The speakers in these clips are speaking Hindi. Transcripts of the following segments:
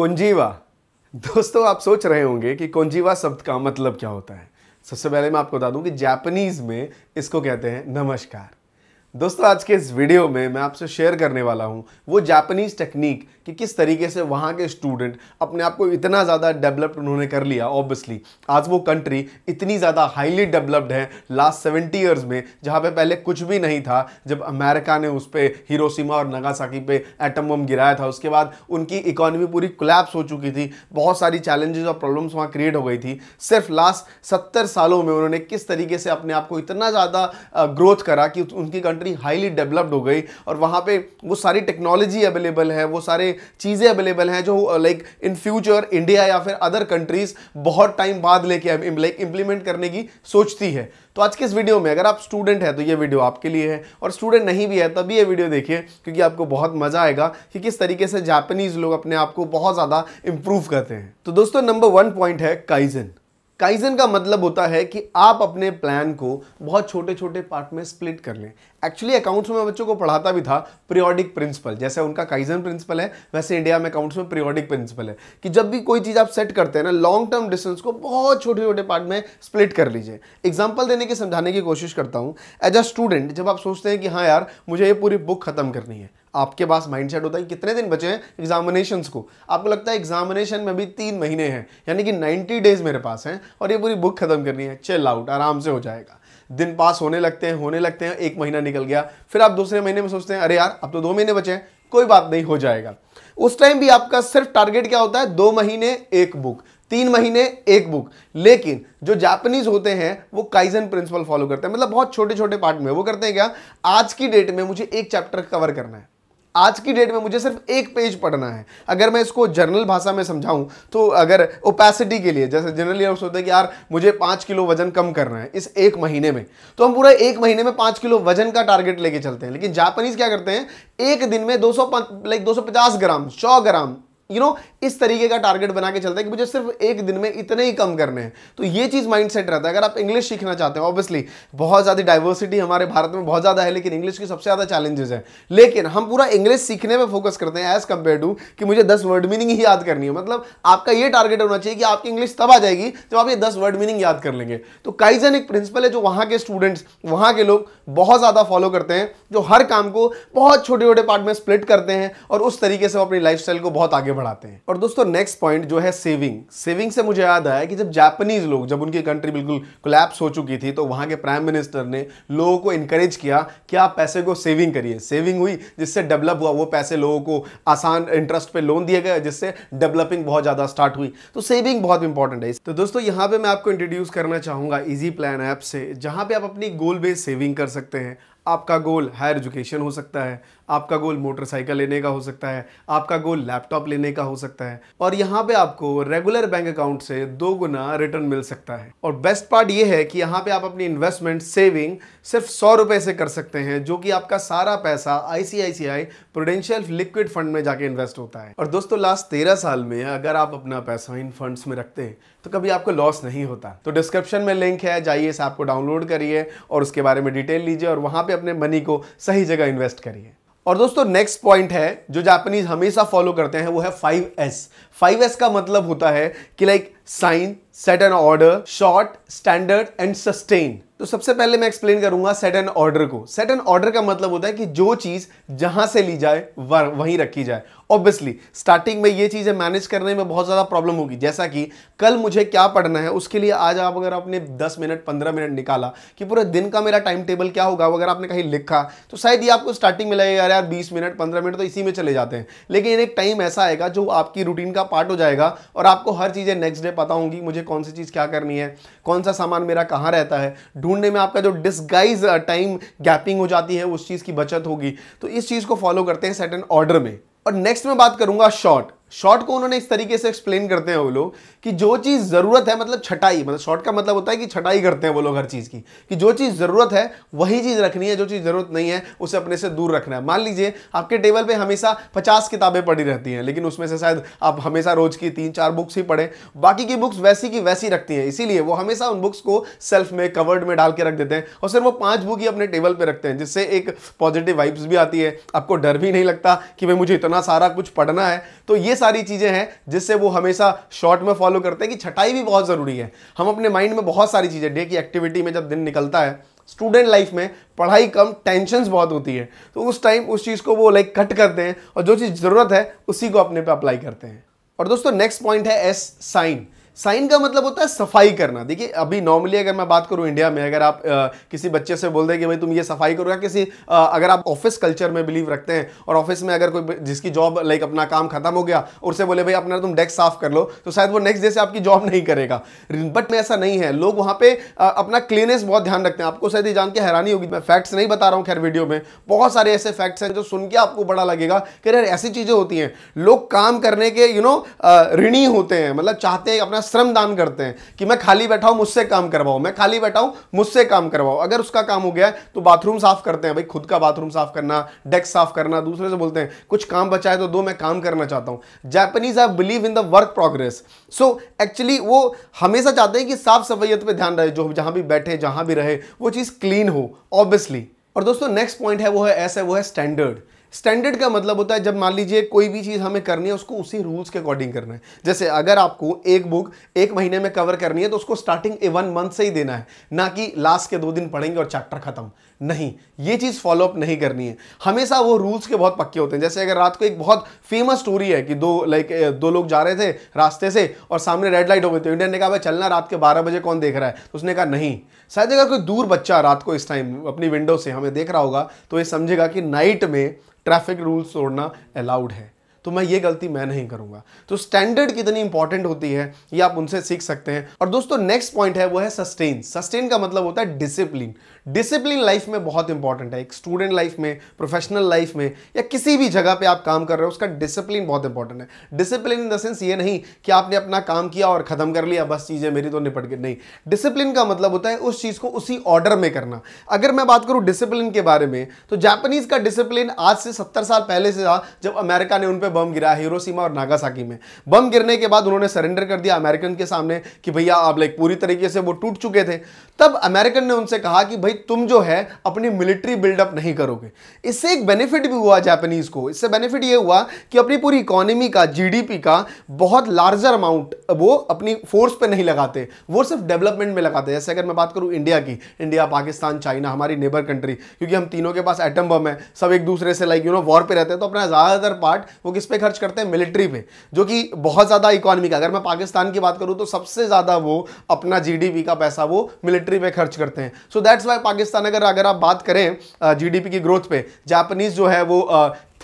कुंजीवा दोस्तों आप सोच रहे होंगे कि कुंजीवा शब्द का मतलब क्या होता है सबसे पहले मैं आपको बता दूं कि जापानीज में इसको कहते हैं नमस्कार दोस्तों आज के इस वीडियो में मैं आपसे शेयर करने वाला हूं वो जापानीज़ टेक्निक कि किस तरीके से वहाँ के स्टूडेंट अपने आप को इतना ज़्यादा डेवलप्ड उन्होंने कर लिया ऑब्वियसली आज वो कंट्री इतनी ज़्यादा हाईली डेवलप्ड है लास्ट सेवेंटी ईयर्स में जहाँ पे पहले कुछ भी नहीं था जब अमेरिका ने उस पर हिरोसीमा और नगासाकी पे एटम बम गिराया था उसके बाद उनकी इकोनॉमी पूरी कोलैप्स हो चुकी थी बहुत सारी चैलेंजेस और प्रॉब्लम्स वहाँ क्रिएट हो गई थी सिर्फ लास्ट सत्तर सालों में उन्होंने किस तरीके से अपने आप को इतना ज़्यादा ग्रोथ करा कि उनकी कंट्री कंट्री हाईली डेवलप्ड हो गई और वहाँ पे वो सारी टेक्नोलॉजी अवेलेबल है वो सारे चीज़ें अवेलेबल हैं जो लाइक इन फ्यूचर इंडिया या फिर अदर कंट्रीज़ बहुत टाइम बाद लेके लाइक इंप्लीमेंट करने की सोचती है तो आज के इस वीडियो में अगर आप स्टूडेंट है तो ये वीडियो आपके लिए है और स्टूडेंट नहीं भी है तभी ये वीडियो देखिए क्योंकि आपको बहुत मज़ा आएगा कि किस तरीके से जापानीज़ लोग अपने आप को बहुत ज़्यादा इंप्रूव करते हैं तो दोस्तों नंबर वन पॉइंट है काइजन काइजन का मतलब होता है कि आप अपने प्लान को बहुत छोटे छोटे पार्ट में स्प्लिट कर लें एक्चुअली अकाउंट्स में बच्चों को पढ़ाता भी था प्रियोडिक प्रिंसिपल जैसे उनका काइजन प्रिंसिपल है वैसे इंडिया में अकाउंट्स में प्रियोडिक प्रिंसिपल है कि जब भी कोई चीज़ आप सेट करते हैं ना लॉन्ग टर्म डिस्टेंस को बहुत छोटे छोटे पार्ट में स्प्लिट कर लीजिए एग्जाम्पल देने की समझाने की कोशिश करता हूँ एज अ स्टूडेंट जब आप सोचते हैं कि हाँ यार मुझे ये पूरी बुक खत्म करनी है आपके पास माइंडसेट होता है कि कितने दिन बचे हैं एग्जामिनेशंस को आपको लगता है एग्जामिनेशन में भी तीन महीने हैं यानी कि 90 डेज मेरे पास हैं और ये पूरी बुक खत्म करनी है चेल आउट आराम से हो जाएगा दिन पास होने लगते हैं होने लगते हैं एक महीना निकल गया फिर आप दूसरे महीने में सोचते हैं अरे यार अब तो दो महीने बचे हैं कोई बात नहीं हो जाएगा उस टाइम भी आपका सिर्फ टारगेट क्या होता है दो महीने एक बुक तीन महीने एक बुक लेकिन जो जापानीज होते हैं वो काइजन प्रिंसिपल फॉलो करते हैं मतलब बहुत छोटे छोटे पार्ट में वो करते हैं क्या आज की डेट में मुझे एक चैप्टर कवर करना है आज की डेट में मुझे सिर्फ एक पेज पढ़ना है अगर मैं इसको जनरल भाषा में समझाऊं तो अगर ओपेसिटी के लिए जैसे जनरली हम सोचते हैं कि यार मुझे पाँच किलो वजन कम करना है इस एक महीने में तो हम पूरा एक महीने में पाँच किलो वजन का टारगेट लेके चलते हैं लेकिन जापानीज क्या करते हैं एक दिन में दो लाइक दो ग्राम सौ ग्राम यू नो इस तरीके का टारगेट बना के चलता है कि मुझे सिर्फ एक दिन में इतने ही कम करने हैं तो ये चीज़ माइंड सेट रहता है अगर आप इंग्लिश सीखना चाहते हो ऑब्वियसली बहुत ज़्यादा डाइवर्सिटी हमारे भारत में बहुत ज़्यादा है लेकिन इंग्लिश की सबसे ज़्यादा चैलेंजेस है लेकिन हम पूरा इंग्लिश सीखने पर फोकस करते हैं एज कंपेयर टू कि मुझे दस वर्ड मीनिंग ही याद करनी है मतलब आपका ये टारगेट होना चाहिए कि आपकी इंग्लिश तब आ जाएगी जब आप ये दस वर्ड मीनिंग याद कर लेंगे तो काइजन एक प्रिंसिपल है जो वहां के स्टूडेंट्स वहाँ के लोग बहुत ज़्यादा फॉलो करते हैं जो हर काम को बहुत छोटे छोटे पार्ट में स्प्लिट करते हैं और उस तरीके से वो अपनी लाइफ को बहुत आगे बढ़ाते हैं और दोस्तों नेक्स्ट पॉइंट जो है सेविंग सेविंग से मुझे याद आया कि जब जापानीज लोग जब उनकी कंट्री बिल्कुल कोलैप्स हो चुकी थी तो वहाँ के प्राइम मिनिस्टर ने लोगों को इनकरेज किया कि आप पैसे को सेविंग करिए सेविंग हुई जिससे डेवलप हुआ वो पैसे लोगों को आसान इंटरेस्ट पर लोन दिया गया जिससे डेवलपिंग बहुत ज़्यादा स्टार्ट हुई तो सेविंग बहुत इंपॉर्टेंट है तो दोस्तों यहाँ पे मैं आपको इंट्रोड्यूस करना चाहूँगा ईजी प्लान ऐप से जहाँ पे आप अपनी गोल बेस्ड सेविंग कर सकते हैं आपका गोल हायर एजुकेशन हो सकता है आपका गोल मोटरसाइकिल लेने का हो सकता है आपका गोल लैपटॉप लेने का हो सकता है और यहाँ पे आपको रेगुलर बैंक अकाउंट से दो गुना रिटर्न मिल सकता है और बेस्ट पार्ट ये है कि यहाँ पे आप अपनी इन्वेस्टमेंट सेविंग सिर्फ सौ रुपये से कर सकते हैं जो कि आपका सारा पैसा आईसीआईसीआई प्रोडेंशियल लिक्विड फंड में जाके इन्वेस्ट होता है और दोस्तों लास्ट तेरह साल में अगर आप अपना पैसा इन फंड्स में रखते हैं तो कभी आपको लॉस नहीं होता तो डिस्क्रिप्शन में लिंक है जाइए इस ऐप को डाउनलोड करिए और उसके बारे में डिटेल लीजिए और वहाँ पे अपने मनी को सही जगह इन्वेस्ट करिए और दोस्तों नेक्स्ट पॉइंट है जो जापानीज हमेशा फॉलो करते हैं वो है फाइव एस फाइव एस का मतलब होता है कि like shine set and order sort standard and sustain तो सबसे पहले मैं एक्सप्लेन करूंगा सेट एंड ऑर्डर को सेट एंड ऑर्डर का मतलब होता है कि जो चीज जहां से ली जाए वहीं रखी जाए ऑब्वियसली स्टार्टिंग में ये चीज़ें मैनेज करने में बहुत ज़्यादा प्रॉब्लम होगी जैसा कि कल मुझे क्या पढ़ना है उसके लिए आज आप अगर आपने 10 मिनट 15 मिनट निकाला कि पूरे दिन का मेरा टाइम टेबल क्या होगा अगर आपने कहीं लिखा तो शायद ये आपको स्टार्टिंग में लगेगा यार यार बीस मिनट पंद्रह मिनट तो इसी में चले जाते हैं लेकिन एक टाइम ऐसा आएगा जो आपकी रूटीन का पार्ट हो जाएगा और आपको हर चीज़ें नेक्स्ट डे पता होंगी मुझे कौन सी चीज़ क्या करनी है कौन सा सामान मेरा कहाँ रहता है ढूंढने में आपका जो डिस्गाइज टाइम गैपिंग हो जाती है उस चीज़ की बचत होगी तो इस चीज़ को फॉलो करते हैं सेट एंड ऑर्डर में और नेक्स्ट में बात करूंगा शॉर्ट शॉर्ट को उन्होंने इस तरीके से एक्सप्लेन करते हैं वो लोग कि जो चीज़ ज़रूरत है मतलब छटाई मतलब शॉर्ट का मतलब होता है कि छटाई करते हैं वो लोग हर चीज़ की कि जो चीज़ ज़रूरत है वही चीज़ रखनी है जो चीज़ ज़रूरत नहीं है उसे अपने से दूर रखना है मान लीजिए आपके टेबल पर हमेशा पचास किताबें पड़ी रहती हैं लेकिन उसमें से शायद आप हमेशा रोज़ की तीन चार बुक्स ही पढ़ें बाकी की बुक्स वैसी की वैसी रखती हैं इसीलिए वो हमेशा उन बुक्स को सेल्फ में कवर्ड में डाल के रख देते हैं और सिर्फ वो पांच बुक ही अपने टेबल पर रखते हैं जिससे एक पॉजिटिव वाइब्स भी आती है आपको डर भी नहीं लगता कि भाई मुझे इतना सारा कुछ पढ़ना है तो ये सारी चीज़ें हैं जिससे वो हमेशा शॉर्ट में फॉलो करते हैं कि छटाई भी बहुत ज़रूरी है हम अपने माइंड में बहुत सारी चीज़ें डे की एक्टिविटी में जब दिन निकलता है स्टूडेंट लाइफ में पढ़ाई कम टेंशन बहुत होती है तो उस टाइम उस चीज़ को वो लाइक कट करते हैं और जो चीज़ ज़रूरत है उसी को अपने पे अप्लाई करते हैं और दोस्तों नेक्स्ट पॉइंट है एस साइन साइन का मतलब होता है सफाई करना देखिए अभी नॉर्मली अगर मैं बात करूं इंडिया में अगर आप आ, किसी बच्चे से बोल दें कि भाई तुम ये सफाई करो या किसी आ, अगर आप ऑफिस कल्चर में बिलीव रखते हैं और ऑफिस में अगर कोई जिसकी जॉब लाइक अपना काम खत्म हो गया उससे बोले भाई अपना तुम डेस्क साफ कर लो तो शायद वो नेक्स्ट डे से आपकी जॉब नहीं करेगा बट में ऐसा नहीं है लोग वहाँ पर अपना क्लीनेस बहुत ध्यान रखते हैं आपको शायद ये जान के हैरानी होगी मैं फैक्ट्स नहीं बता रहा हूँ खैर वीडियो में बहुत सारे ऐसे फैक्ट्स हैं जो सुन के आपको बड़ा लगेगा कि यार ऐसी चीज़ें होती हैं लोग काम करने के यू नो ऋणी होते हैं मतलब चाहते हैं अपना श्रम दान करते हैं कि मैं खाली बैठा हूं मुझसे काम करवाओ मैं खाली बैठा हूं मुझसे काम करवाओ अगर उसका काम हो गया तो बाथरूम साफ करते हैं भाई खुद का बाथरूम साफ करना डेस्क साफ करना दूसरे से बोलते हैं कुछ काम बचाए तो दो मैं काम करना चाहता हूं Japanese I believe in the work progress so actually वो हमेशा चाहते हैं कि साफ सफाइत पर ध्यान रहे जो जहां भी बैठे जहां भी रहे वो चीज़ क्लीन हो ऑब्वियसली और दोस्तों नेक्स्ट पॉइंट है वो है ऐसा वो है स्टैंडर्ड स्टैंडर्ड का मतलब होता है जब मान लीजिए कोई भी चीज़ हमें करनी है उसको उसी रूल्स के अकॉर्डिंग करना है जैसे अगर आपको एक बुक एक महीने में कवर करनी है तो उसको स्टार्टिंग ए वन मंथ से ही देना है ना कि लास्ट के दो दिन पढ़ेंगे और चैप्टर खत्म नहीं ये चीज़ फॉलोअप नहीं करनी है हमेशा वो रूल्स के बहुत पक्के होते हैं जैसे अगर रात को एक बहुत फेमस स्टोरी है कि दो लाइक दो लोग जा रहे थे रास्ते से और सामने रेड लाइट हो गई तो इंडियन ने कहा भाई चलना रात के बारह बजे कौन देख रहा है तो उसने कहा नहीं शायद अगर कोई दूर बच्चा रात को इस टाइम अपनी विंडो से हमें देख रहा होगा तो ये समझेगा कि नाइट में ट्रैफिक रूल्स तोड़ना अलाउड है तो मैं ये गलती मैं नहीं करूंगा तो स्टैंडर्ड कितनी इंपॉर्टेंट होती है ये आप उनसे सीख सकते हैं और दोस्तों नेक्स्ट पॉइंट है वो है सस्टेन सस्टेन का मतलब होता है डिसिप्लिन डिसिप्लिन लाइफ में बहुत इंपॉर्टेंट है एक स्टूडेंट लाइफ में प्रोफेशनल लाइफ में या किसी भी जगह पे आप काम कर रहे हो उसका डिसिप्लिन बहुत इंपॉर्टेंट है डिसिप्लिन इन द सेंस ये नहीं कि आपने अपना काम किया और खत्म कर लिया बस चीज़ें मेरी तो निपट गई नहीं डिसिप्लिन का मतलब होता है उस चीज़ को उसी ऑर्डर में करना अगर मैं बात करूं डिसिप्लिन के बारे में तो जापानीज का डिसिप्लिन आज से सत्तर साल पहले से था जब अमेरिका ने उन पर में बम गिरा हिरोसीमा और नागासाकी में बम गिरने के बाद उन्होंने सरेंडर कर दिया अमेरिकन के सामने कि भैया आप लाइक पूरी तरीके से वो टूट चुके थे तब अमेरिकन ने उनसे कहा कि भाई तुम जो है अपनी मिलिट्री बिल्डअप नहीं करोगे इससे एक बेनिफिट भी हुआ जापानीज को इससे बेनिफिट ये हुआ कि अपनी पूरी इकोनॉमी का जीडीपी का बहुत लार्जर अमाउंट वो अपनी फोर्स पे नहीं लगाते वो सिर्फ डेवलपमेंट में लगाते जैसे अगर मैं बात करूँ इंडिया की इंडिया पाकिस्तान चाइना हमारी नेबर कंट्री क्योंकि हम तीनों के पास एटम बम है सब एक दूसरे से लाइक यू नो वॉर पे रहते हैं तो अपना ज़्यादातर पार्ट वो किस पे खर्च करते हैं मिलिट्री पे जो कि बहुत ज़्यादा इकोनॉमी का अगर मैं पाकिस्तान की बात करूँ तो सबसे ज़्यादा वो अपना जीडीपी का पैसा वो मिलिट्री पे खर्च करते हैं सो दैट्स वाई पाकिस्तान अगर अगर आप बात करें जीडीपी की ग्रोथ पे जापानीज़ जो है वो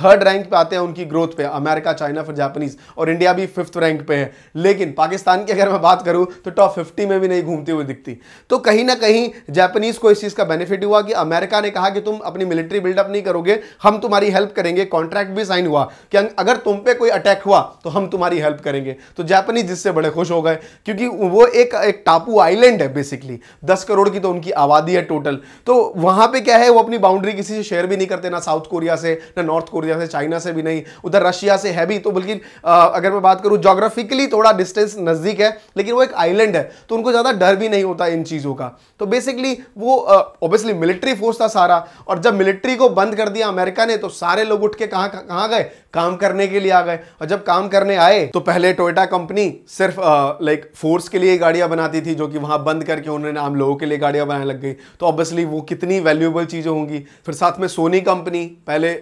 थर्ड रैंक पे आते हैं उनकी ग्रोथ पे अमेरिका चाइना फिर जापानीज और इंडिया भी फिफ्थ रैंक पे है लेकिन पाकिस्तान की अगर मैं बात करूं तो टॉप फिफ्टी में भी नहीं घूमती हुई दिखती तो कहीं ना कहीं जापानीज को इस चीज़ का बेनिफिट हुआ कि अमेरिका ने कहा कि तुम अपनी मिलिट्री बिल्डअप नहीं करोगे हम तुम्हारी हेल्प करेंगे कॉन्ट्रैक्ट भी साइन हुआ कि अं-, अगर तुम पे कोई अटैक हुआ तो हम तुम्हारी हेल्प करेंगे तो जापानीज जिससे बड़े खुश हो गए क्योंकि वो एक एक टापू आइलैंड है बेसिकली दस करोड़ की तो उनकी आबादी है टोटल तो वहां पर क्या है वो अपनी बाउंड्री किसी से शेयर भी नहीं करते ना साउथ कोरिया से ना नॉर्थ कोरिया दिया से चाइना से भी नहीं उधर रशिया से है भी तो बल्कि अगर मैं बात करूँ जोग्राफिकली थोड़ा डिस्टेंस नज़दीक है लेकिन वो एक आइलैंड है तो उनको ज़्यादा डर भी नहीं होता इन चीज़ों का तो बेसिकली वो ओबियसली मिलिट्री फोर्स था सारा और जब मिलिट्री को बंद कर दिया अमेरिका ने तो सारे लोग उठ के कहाँ कहाँ गए काम करने के लिए आ गए और जब काम करने आए तो पहले टोयोटा कंपनी सिर्फ लाइक फोर्स के लिए गाड़ियाँ बनाती थी जो कि वहाँ बंद करके उन्होंने आम लोगों के लिए गाड़ियाँ बनाने लग गई तो ऑब्वियसली वो कितनी वैल्यूएबल चीज़ें होंगी फिर साथ में सोनी कंपनी पहले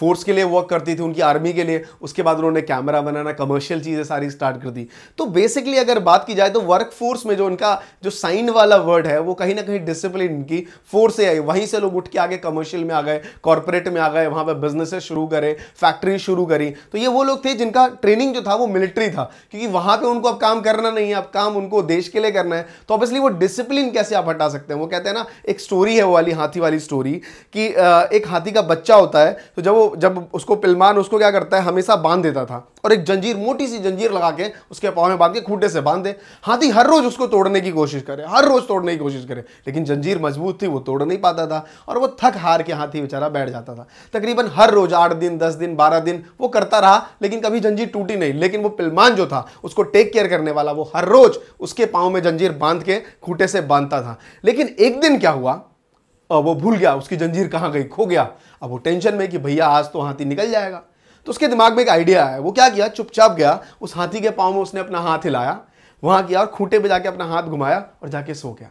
फोर्स फोर्स के लिए वर्क करती थी उनकी आर्मी के लिए उसके बाद उन्होंने कैमरा बनाना कमर्शियल चीज़ें सारी स्टार्ट कर दी तो बेसिकली अगर बात की जाए तो वर्क फोर्स में जो उनका जो साइन वाला वर्ड है वो कहीं ना कहीं डिसिप्लिन की फोर्स से आई वहीं से लोग उठ के आगे कमर्शियल में आ गए कॉरपोरेट में आ गए वहां पर बिजनेस शुरू करे फैक्ट्री शुरू करी तो ये वो लोग थे जिनका ट्रेनिंग जो था वो मिलिट्री था क्योंकि वहां पर उनको अब काम करना नहीं है अब काम उनको देश के लिए करना है तो ऑब्वियसली वो डिसिप्लिन कैसे आप हटा सकते हैं वो कहते हैं ना एक स्टोरी है वो वाली हाथी वाली स्टोरी कि एक हाथी का बच्चा होता है तो जब वो जब उसको पिलमान उसको क्या करता है हमेशा बांध देता था और एक जंजीर मोटी सी जंजीर लगा के उसके पाँव में बांध के खूंटे से बांध दे हाथी हर रोज़ उसको तोड़ने की कोशिश करे हर रोज़ तोड़ने की कोशिश करे लेकिन जंजीर मजबूत थी वो तोड़ नहीं पाता था और वो थक हार के हाथी बेचारा बैठ जाता था तकरीबन हर रोज़ आठ दिन दस दिन बारह दिन वो करता रहा लेकिन कभी जंजीर टूटी नहीं लेकिन वो पिलमान जो था उसको टेक केयर करने वाला वो हर रोज़ उसके पाँव में जंजीर बांध के खूटे से बांधता था लेकिन एक दिन क्या हुआ वो भूल गया उसकी जंजीर कहाँ गई खो गया अब वो टेंशन में कि भैया आज तो हाथी निकल जाएगा तो उसके दिमाग में एक आइडिया आया वो क्या किया चुपचाप गया उस हाथी के पाँव में उसने अपना हाथ हिलाया वहाँ किया और खूंटे पर जाके अपना हाथ घुमाया और जाके सो गया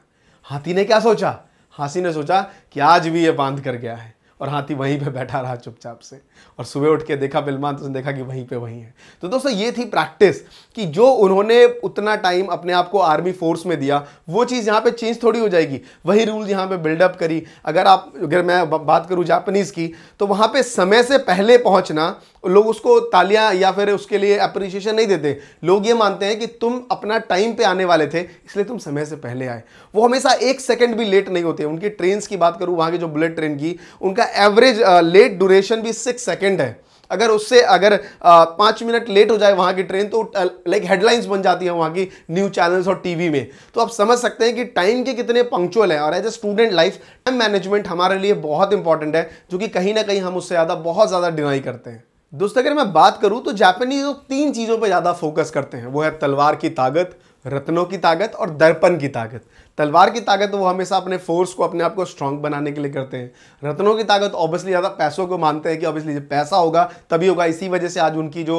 हाथी ने क्या सोचा हाथी ने सोचा कि आज भी ये बांध कर गया है और हाथी वहीं पे बैठा रहा चुपचाप से और सुबह उठ के देखा बिलमान तो उसने देखा कि वहीं पे वहीं है तो दोस्तों ये थी प्रैक्टिस कि जो उन्होंने उतना टाइम अपने आप को आर्मी फोर्स में दिया वो चीज़ यहाँ पे चेंज थोड़ी हो जाएगी वही रूल यहाँ पे बिल्डअप करी अगर आप अगर मैं बात करूँ जापानीज़ की तो वहाँ पे समय से पहले पहुँचना लोग उसको तालियां या फिर उसके लिए अप्रिशिएशन नहीं देते लोग ये मानते हैं कि तुम अपना टाइम पे आने वाले थे इसलिए तुम समय से पहले आए वो हमेशा एक सेकंड भी लेट नहीं होते उनकी ट्रेन की बात करूँ वहाँ की जो बुलेट ट्रेन की उनका एवरेज लेट ड्यूरेशन भी सिक्स सेकेंड है अगर उससे अगर पाँच मिनट लेट हो जाए वहाँ की ट्रेन तो लाइक हेडलाइंस बन जाती है वहाँ की न्यूज चैनल्स और टीवी में तो आप समझ सकते हैं कि टाइम के कितने पंक्चुअल हैं और as a student life time management हमारे लिए बहुत इंपॉर्टेंट है जो कि कहीं ना कहीं हम उससे ज़्यादा बहुत ज़्यादा डिनाई करते हैं दोस्तों अगर मैं बात करूँ तो जापानी लोग तीन चीज़ों पर ज़्यादा फोकस करते हैं वो है तलवार की ताकत रत्नों की ताकत और दर्पण की ताकत तलवार की ताकत वो हमेशा अपने फोर्स को अपने आप को स्ट्रांग बनाने के लिए करते हैं रत्नों की ताकत ऑब्वियसली ज़्यादा पैसों को मानते हैं कि ऑब्वियसली जब पैसा होगा तभी होगा इसी वजह से आज उनकी जो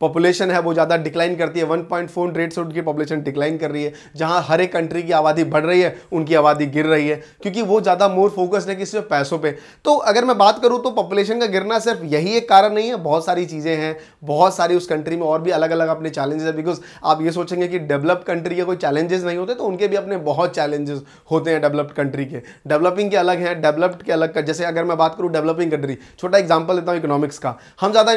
पॉपुलेशन है वो ज़्यादा डिक्लाइन करती है वन पॉइंट फोर रेट से उनकी पॉपुलेशन डिक्लाइन कर रही है जहाँ हर एक कंट्री की आबादी बढ़ रही है उनकी आबादी गिर रही है क्योंकि वो ज़्यादा मोर फोकसड है किसी पैसों पर तो अगर मैं बात करूँ तो पॉपुलेशन का गिरना सिर्फ यही एक कारण नहीं है बहुत सारी चीज़ें हैं बहुत सारी उस कंट्री में और भी अलग अलग अपने चैलेंजेस है बिकॉज आप ये सोचेंगे कि डेवलप कंट्री के कोई चैलेंजेस नहीं होते तो उनके भी भी अपने बहुत चैलेंजेस होते हैं डेवलप्ड कंट्री के डेवलपिंग के अलग हैं डेवलप्ड के अलग जैसे अगर मैं बात करूँ डेवलपिंग कंट्री छोटा एग्जाम्पल देता हूँ इकोनॉमिक्स का हम ज़्यादा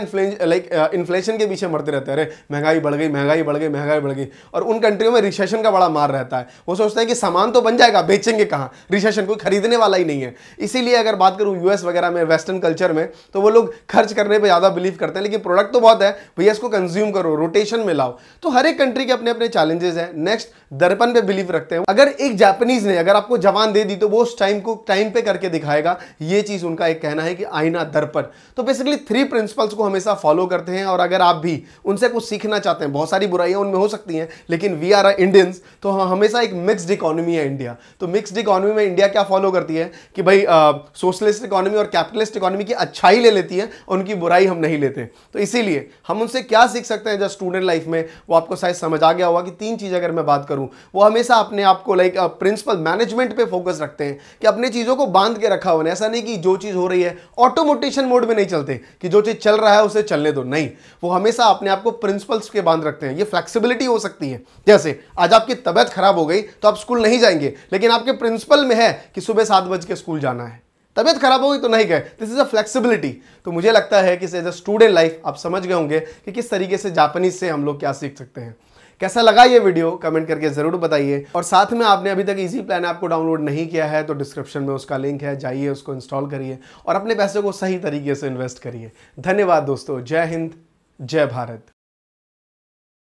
लाइक इन्फ्लेशन के पीछे मरते रहते हैं अरे महंगाई बढ़ गई महंगाई बढ़ गई महंगाई बढ़ गई और उन कंट्रियों में रिसेशन का बड़ा मार रहता है वो सोचते हैं कि सामान तो बन जाएगा बेचेंगे कहाँ रिसेशन कोई खरीदने वाला ही नहीं है इसीलिए अगर बात करूँ यूएस वगैरह में वेस्टर्न कल्चर में तो वो लोग खर्च करने पर ज़्यादा बिलीव करते हैं लेकिन प्रोडक्ट तो बहुत है भैया इसको कंज्यूम करो रोटेशन में लाओ तो हर एक कंट्री के अपने अपने चैलेंजेस हैं नेक्स्ट दर्पण पे बिलीव रखते करते हैं अगर एक जापानीज ने अगर आपको जवान दे दी तो वो उस टाइम को टाइम पे करके दिखाएगा ये चीज उनका एक कहना है कि आईना दर्पण तो बेसिकली थ्री प्रिंसिपल्स को हमेशा फॉलो करते हैं और अगर आप भी उनसे कुछ सीखना चाहते हैं बहुत सारी बुराइयां उनमें हो सकती हैं लेकिन वी आर इंडियंस तो हमेशा एक मिक्सड इकोनॉमी है इंडिया तो मिक्सड इकोनॉमी में इंडिया क्या फॉलो करती है कि भाई सोशलिस्ट इकोनॉमी और कैपिटलिस्ट इकोनॉमी की अच्छाई ले लेती है उनकी बुराई हम नहीं लेते तो इसीलिए हम उनसे क्या सीख सकते हैं जब स्टूडेंट लाइफ में वो आपको शायद समझ आ गया होगा कि तीन चीज़ अगर मैं बात करूं वो हमेशा अपने अपने आप को लाइक प्रिंसिपल मैनेजमेंट पे फोकस रखते हैं कि अपने चीज़ों को बांध के रखा हुआ ऐसा नहीं कि जो चीज़ हो रही है ऑटोमोटेशन मोड में नहीं चलते कि जो चीज़ चल रहा है उसे चलने दो नहीं वो हमेशा अपने आप को प्रिंसिपल्स के बांध रखते हैं ये फ्लेक्सिबिलिटी हो सकती है जैसे आज आपकी तबियत खराब हो गई तो आप स्कूल नहीं जाएंगे लेकिन आपके प्रिंसिपल में है कि सुबह सात बज के स्कूल जाना है तबियत खराब होगी तो नहीं गए दिस इज अ फ्लेक्सिबिलिटी तो मुझे लगता है कि एज अ स्टूडेंट लाइफ आप समझ गए होंगे कि किस तरीके से जापानीज से हम लोग क्या सीख सकते हैं कैसा लगा ये वीडियो कमेंट करके ज़रूर बताइए और साथ में आपने अभी तक ईजी प्लान ऐप को डाउनलोड नहीं किया है तो डिस्क्रिप्शन में उसका लिंक है जाइए उसको इंस्टॉल करिए और अपने पैसे को सही तरीके से इन्वेस्ट करिए धन्यवाद दोस्तों जय हिंद जय भारत